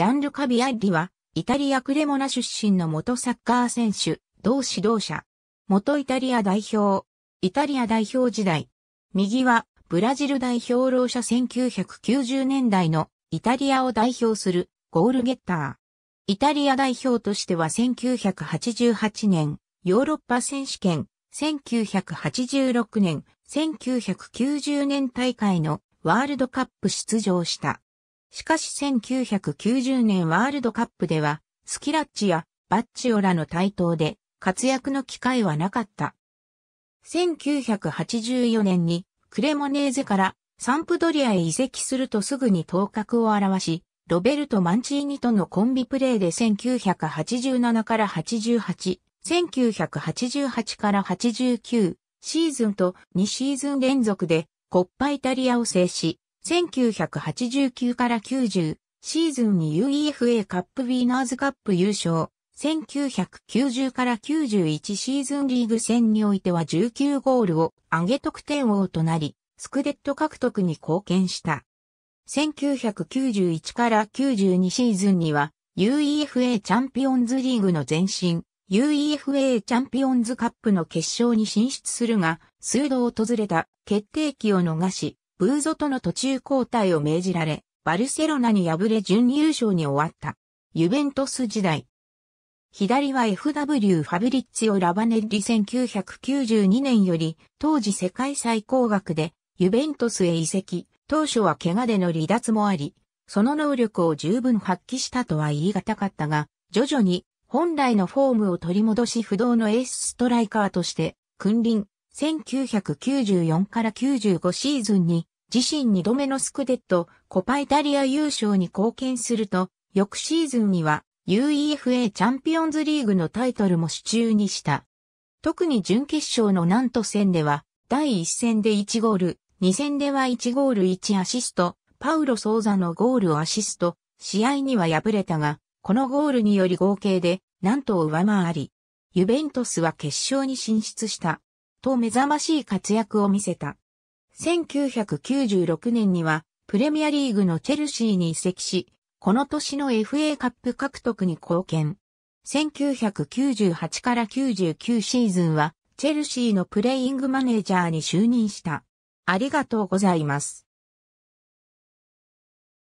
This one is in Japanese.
ジャンルカビアッリは、イタリアクレモナ出身の元サッカー選手、同指導者。元イタリア代表。イタリア代表時代。右は、ブラジル代表老者1990年代のイタリアを代表するゴールゲッター。イタリア代表としては1988年、ヨーロッパ選手権、1986年、1990年大会のワールドカップ出場した。しかし1990年ワールドカップでは、スキラッチやバッチオらの台頭で活躍の機会はなかった。1984年にクレモネーゼからサンプドリアへ移籍するとすぐに頭角を現し、ロベルト・マンチーニとのコンビプレーで1987から88、1988から89シーズンと2シーズン連続でコッパイタリアを制し、1989から90シーズンに UEFA カップビーナーズカップ優勝、1990から91シーズンリーグ戦においては19ゴールを上げ得点王となり、スクデット獲得に貢献した。1991から92シーズンには UEFA チャンピオンズリーグの前身、UEFA チャンピオンズカップの決勝に進出するが、数度訪れた決定機を逃し、ブーゾとの途中交代を命じられ、バルセロナに敗れ準優勝に終わった。ユベントス時代。左は FW ファブリッツィオ・ラバネッリ1992年より、当時世界最高額で、ユベントスへ移籍、当初は怪我での離脱もあり、その能力を十分発揮したとは言い難かったが、徐々に本来のフォームを取り戻し不動のエースストライカーとして、君臨、1994から95シーズンに自身2度目のスクデット、コパイタリア優勝に貢献すると、翌シーズンには UEFA チャンピオンズリーグのタイトルも手中にした。特に準決勝の南都戦では、第1戦で1ゴール、2戦では1ゴール1アシスト、パウロ・ソーザのゴールをアシスト、試合には敗れたが、このゴールにより合計で、なんと上回り、ユベントスは決勝に進出した、と目覚ましい活躍を見せた。1996年にはプレミアリーグのチェルシーに移籍し、この年の FA カップ獲得に貢献。1998から99シーズンはチェルシーのプレイングマネージャーに就任した。ありがとうございます。